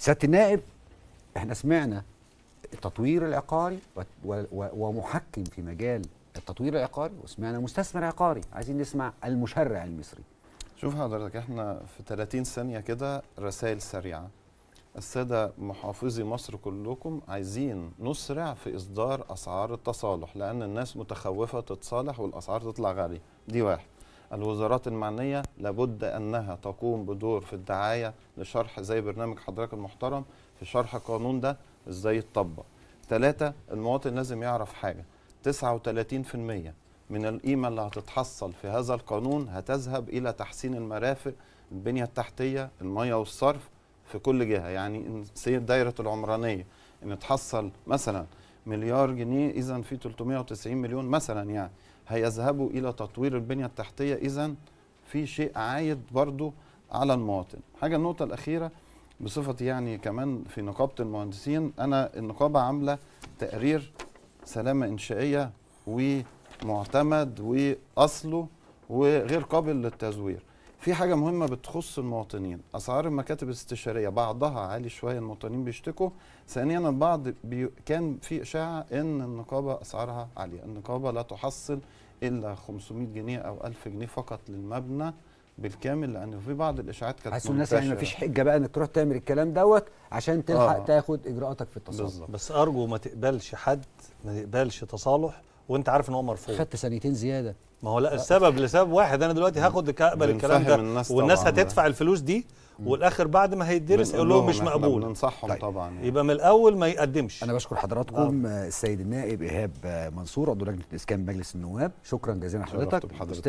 سياده النائب احنا سمعنا التطوير العقاري ومحكم في مجال التطوير العقاري وسمعنا مستثمر عقاري عايزين نسمع المشرع المصري شوف حضرتك احنا في 30 ثانيه كده رسائل سريعه الساده محافظي مصر كلكم عايزين نسرع في اصدار اسعار التصالح لان الناس متخوفه تتصالح والاسعار تطلع غاليه دي واحد الوزارات المعنية لابد أنها تقوم بدور في الدعاية لشرح زي برنامج حضرتك المحترم في شرح القانون ده إزاي يتطبق ثلاثة المواطن لازم يعرف حاجة 39% من القيمة اللي هتتحصل في هذا القانون هتذهب إلى تحسين المرافق البنية التحتية المية والصرف في كل جهة يعني دايرة العمرانية إن تحصل مثلا مليار جنيه اذا في 390 مليون مثلا يعني هيذهبوا الى تطوير البنيه التحتيه اذا في شيء عايد برضو على المواطن حاجه النقطه الاخيره بصفتي يعني كمان في نقابه المهندسين انا النقابه عامله تقرير سلامه انشائيه ومعتمد واصله وغير قابل للتزوير في حاجه مهمه بتخص المواطنين اسعار المكاتب الاستشاريه بعضها عالي شويه المواطنين بيشتكوا ثانيا البعض بي كان في اشاعه ان النقابه اسعارها عاليه النقابه لا تحصل الا 500 جنيه او 1000 جنيه فقط للمبنى بالكامل لان في بعض الاشاعات كانت حاسس الناس يعني مفيش حجه بقى انك تروح تعمل الكلام دوت عشان تلحق آه. تاخد اجراءاتك في التصالح بس ارجو ما تقبلش حد ما يقبلش تصالح وانت عارف ان هو مرفوض خدت ثانيتين زياده ما هو لا السبب لسبب واحد انا دلوقتي هاخد هقبل الكلام ده الناس والناس هتدفع ده. الفلوس دي والاخر بعد ما هيدرس يقول لهم مش مقبول بننصحهم طيب. طبعا يعني. يبقى من الاول ما يقدمش انا بشكر حضراتكم نعم. السيد النائب ايهاب منصور عضو لجنه الاسكان مجلس النواب شكرا جزيلا لحضرتك